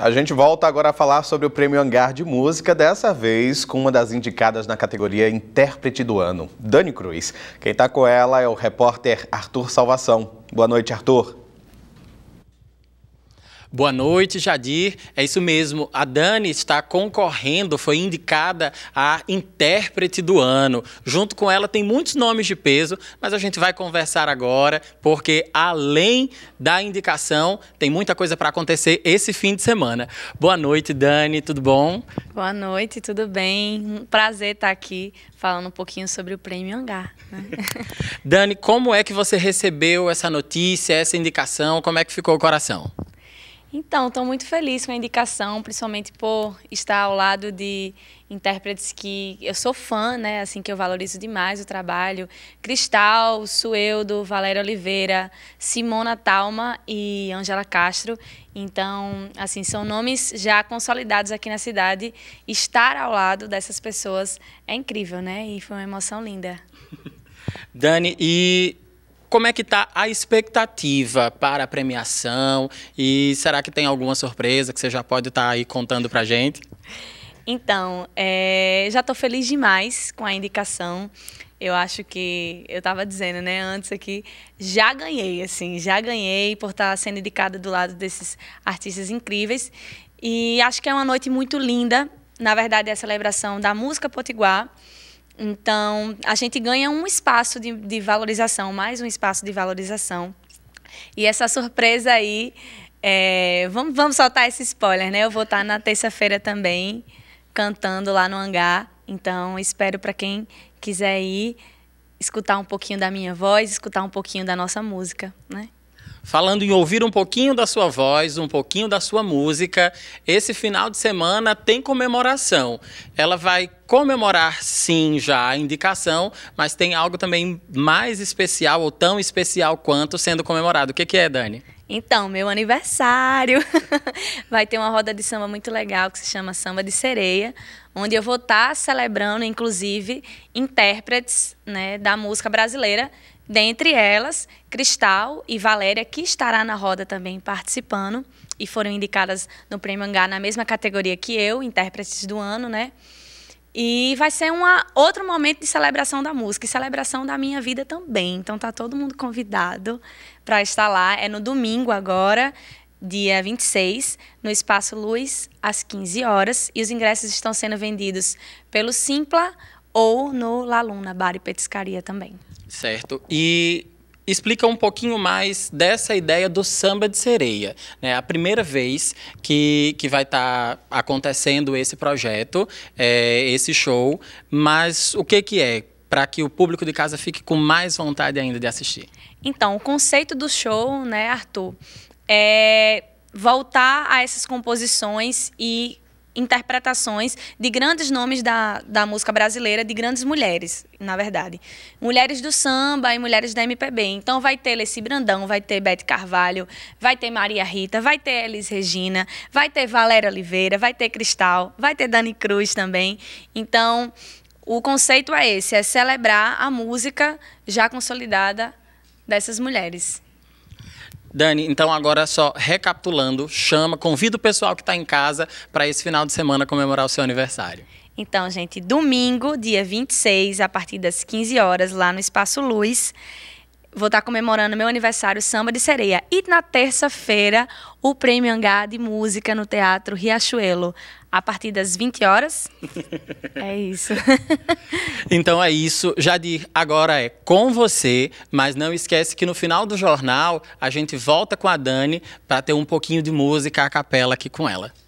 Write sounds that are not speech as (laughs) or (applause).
A gente volta agora a falar sobre o Prêmio Hangar de Música, dessa vez com uma das indicadas na categoria Intérprete do Ano, Dani Cruz. Quem está com ela é o repórter Arthur Salvação. Boa noite, Arthur. Boa noite, Jadir. É isso mesmo. A Dani está concorrendo, foi indicada a intérprete do ano. Junto com ela tem muitos nomes de peso, mas a gente vai conversar agora, porque além da indicação, tem muita coisa para acontecer esse fim de semana. Boa noite, Dani. Tudo bom? Boa noite, tudo bem? Um prazer estar aqui falando um pouquinho sobre o Prêmio Hangar. Né? (laughs) Dani, como é que você recebeu essa notícia, essa indicação? Como é que ficou o coração? Então, estou muito feliz com a indicação, principalmente por estar ao lado de intérpretes que eu sou fã, né? Assim, que eu valorizo demais o trabalho. Cristal, Sueldo, Valéria Oliveira, Simona Talma e Angela Castro. Então, assim, são nomes já consolidados aqui na cidade. Estar ao lado dessas pessoas é incrível, né? E foi uma emoção linda. (laughs) Dani, e como é que está a expectativa para a premiação e será que tem alguma surpresa que você já pode estar tá aí contando para a gente? Então, é, já estou feliz demais com a indicação. Eu acho que eu estava dizendo, né, antes aqui, já ganhei, assim, já ganhei por estar tá sendo indicada do lado desses artistas incríveis. E acho que é uma noite muito linda. Na verdade, é a celebração da música potiguar então, a gente ganha um espaço de, de valorização, mais um espaço de valorização. E essa surpresa aí, é, vamos, vamos soltar esse spoiler, né? Eu vou estar na terça-feira também, cantando lá no hangar. Então, espero para quem quiser ir escutar um pouquinho da minha voz, escutar um pouquinho da nossa música, né? falando em ouvir um pouquinho da sua voz, um pouquinho da sua música. Esse final de semana tem comemoração. Ela vai comemorar, sim, já a indicação, mas tem algo também mais especial ou tão especial quanto sendo comemorado. O que, que é, Dani? Então, meu aniversário. (laughs) Vai ter uma roda de samba muito legal que se chama Samba de Sereia, onde eu vou estar tá celebrando, inclusive, intérpretes né, da música brasileira Dentre elas, Cristal e Valéria, que estará na roda também participando e foram indicadas no Prêmio Angá na mesma categoria que eu, intérpretes do ano, né? E vai ser um outro momento de celebração da música e celebração da minha vida também. Então tá todo mundo convidado para estar lá. É no domingo agora, dia 26, no Espaço Luz, às 15 horas. E os ingressos estão sendo vendidos pelo Simpla ou no Laluna Bar e Petiscaria também. Certo. E explica um pouquinho mais dessa ideia do samba de sereia. Né? A primeira vez que, que vai estar tá acontecendo esse projeto, é, esse show, mas o que, que é? Para que o público de casa fique com mais vontade ainda de assistir. Então, o conceito do show, né, Arthur, é voltar a essas composições e interpretações de grandes nomes da, da música brasileira, de grandes mulheres, na verdade. Mulheres do samba e mulheres da MPB. Então vai ter Leci Brandão, vai ter Beth Carvalho, vai ter Maria Rita, vai ter Elis Regina, vai ter Valéria Oliveira, vai ter Cristal, vai ter Dani Cruz também. Então, o conceito é esse, é celebrar a música já consolidada dessas mulheres. Dani, então agora só recapitulando, chama, convida o pessoal que está em casa para esse final de semana comemorar o seu aniversário. Então, gente, domingo, dia 26, a partir das 15 horas, lá no Espaço Luz vou estar tá comemorando meu aniversário Samba de Sereia. E na terça-feira, o Prêmio Hangar de Música no Teatro Riachuelo, a partir das 20 horas. (laughs) é isso. (laughs) então é isso. Jadir, agora é com você, mas não esquece que no final do jornal a gente volta com a Dani para ter um pouquinho de música a capela aqui com ela.